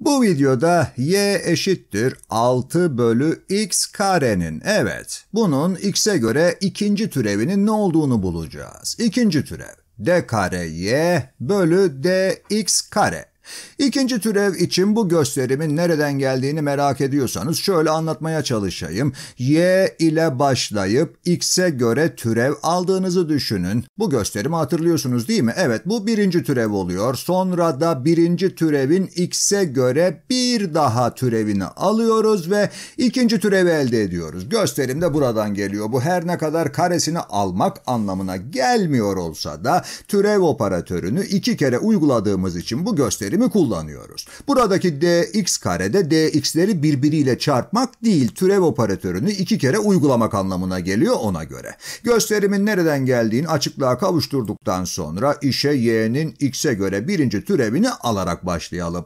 Bu videoda y eşittir 6 bölü x karenin, evet, bunun x'e göre ikinci türevinin ne olduğunu bulacağız. İkinci türev, d kare y bölü dx kare. İkinci türev için bu gösterimin nereden geldiğini merak ediyorsanız şöyle anlatmaya çalışayım. Y ile başlayıp X'e göre türev aldığınızı düşünün. Bu gösterimi hatırlıyorsunuz değil mi? Evet bu birinci türev oluyor. Sonra da birinci türevin X'e göre bir daha türevini alıyoruz ve ikinci türevi elde ediyoruz. Gösterim de buradan geliyor. Bu her ne kadar karesini almak anlamına gelmiyor olsa da türev operatörünü iki kere uyguladığımız için bu gösterim terimini kullanıyoruz. Buradaki dx karede dx'leri birbiriyle çarpmak değil türev operatörünü iki kere uygulamak anlamına geliyor ona göre. Gösterimin nereden geldiğini açıklığa kavuşturduktan sonra işe y'nin x'e göre birinci türevini alarak başlayalım.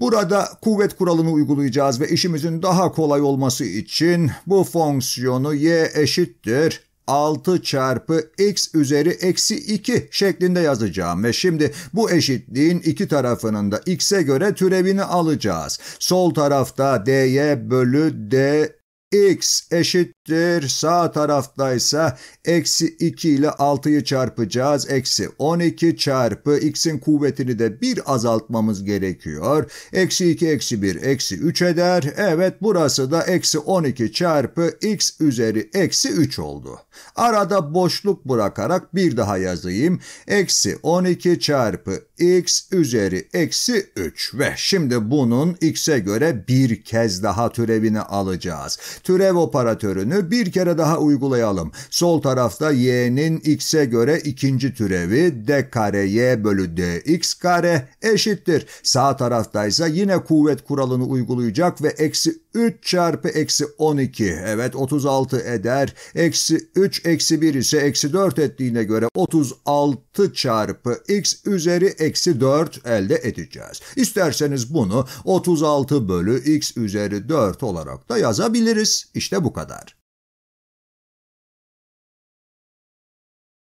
Burada kuvvet kuralını uygulayacağız ve işimizin daha kolay olması için bu fonksiyonu y eşittir 6 çarpı x üzeri eksi 2 şeklinde yazacağım ve şimdi bu eşitliğin iki tarafının da x'e göre türevini alacağız. Sol tarafta dy bölü dx eşit eşittir. Sağ taraftaysa eksi 2 ile 6'yı çarpacağız. Eksi 12 çarpı x'in kuvvetini de bir azaltmamız gerekiyor. Eksi 2 eksi 1 eksi 3 eder. Evet burası da eksi 12 çarpı x üzeri eksi 3 oldu. Arada boşluk bırakarak bir daha yazayım. Eksi 12 çarpı x üzeri eksi 3 ve şimdi bunun x'e göre bir kez daha türevini alacağız. Türev operatörünü yönünü bir kere daha uygulayalım. Sol tarafta y'nin x'e göre ikinci türevi d kare y bölü dx kare eşittir. Sağ taraftaysa yine kuvvet kuralını uygulayacak ve eksi 3 çarpı eksi 12 evet 36 eder. Eksi 3 eksi 1 ise eksi 4 ettiğine göre 36 çarpı x üzeri eksi 4 elde edeceğiz. İsterseniz bunu 36 bölü x üzeri 4 olarak da yazabiliriz. İşte bu kadar.